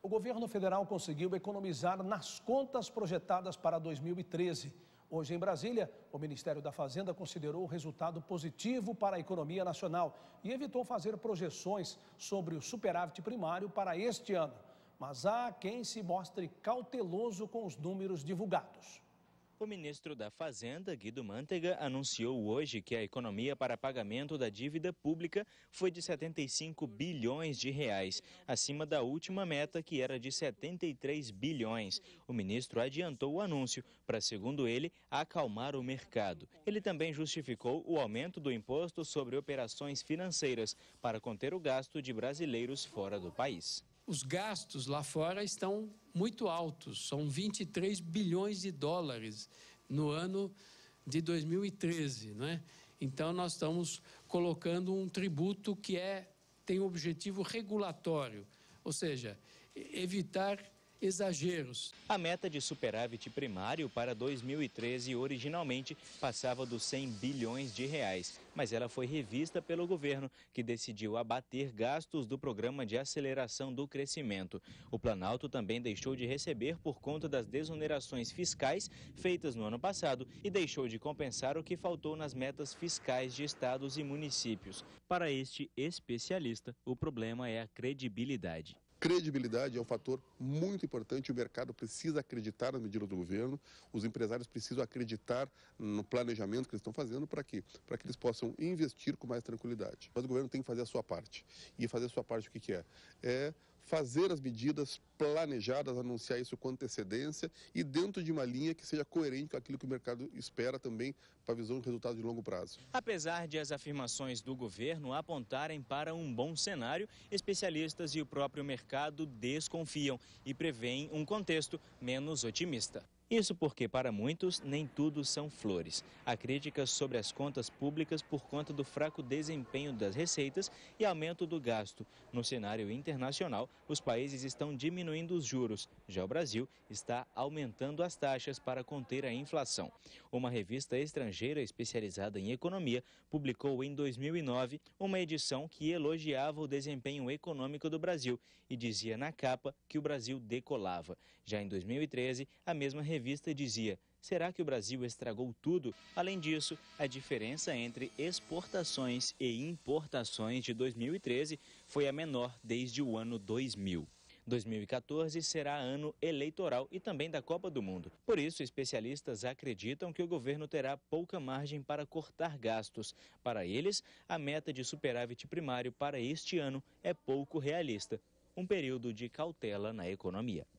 O governo federal conseguiu economizar nas contas projetadas para 2013. Hoje em Brasília, o Ministério da Fazenda considerou o resultado positivo para a economia nacional e evitou fazer projeções sobre o superávit primário para este ano. Mas há quem se mostre cauteloso com os números divulgados. O ministro da Fazenda, Guido Mantega, anunciou hoje que a economia para pagamento da dívida pública foi de 75 bilhões de reais, acima da última meta que era de 73 bilhões. O ministro adiantou o anúncio para, segundo ele, acalmar o mercado. Ele também justificou o aumento do imposto sobre operações financeiras para conter o gasto de brasileiros fora do país os gastos lá fora estão muito altos, são 23 bilhões de dólares no ano de 2013, não é? Então nós estamos colocando um tributo que é tem um objetivo regulatório, ou seja, evitar exageros. A meta de superávit primário para 2013 originalmente passava dos 100 bilhões de reais, mas ela foi revista pelo governo, que decidiu abater gastos do programa de aceleração do crescimento. O Planalto também deixou de receber por conta das desonerações fiscais feitas no ano passado e deixou de compensar o que faltou nas metas fiscais de estados e municípios. Para este especialista, o problema é a credibilidade. Credibilidade é um fator muito importante. O mercado precisa acreditar nas medidas do governo, os empresários precisam acreditar no planejamento que eles estão fazendo para quê? Para que eles possam investir com mais tranquilidade. Mas o governo tem que fazer a sua parte. E fazer a sua parte o que, que é? É fazer as medidas planejadas, anunciar isso com antecedência e dentro de uma linha que seja coerente com aquilo que o mercado espera também para a visão de resultado de longo prazo. Apesar de as afirmações do governo apontarem para um bom cenário, especialistas e o próprio mercado desconfiam e preveem um contexto menos otimista. Isso porque, para muitos, nem tudo são flores. Há críticas sobre as contas públicas por conta do fraco desempenho das receitas e aumento do gasto. No cenário internacional, os países estão diminuindo os juros. Já o Brasil está aumentando as taxas para conter a inflação. Uma revista estrangeira especializada em economia publicou em 2009 uma edição que elogiava o desempenho econômico do Brasil e dizia na capa que o Brasil decolava. Já em 2013, a mesma revista entrevista dizia: Será que o Brasil estragou tudo? Além disso, a diferença entre exportações e importações de 2013 foi a menor desde o ano 2000. 2014 será ano eleitoral e também da Copa do Mundo. Por isso, especialistas acreditam que o governo terá pouca margem para cortar gastos. Para eles, a meta de superávit primário para este ano é pouco realista. Um período de cautela na economia.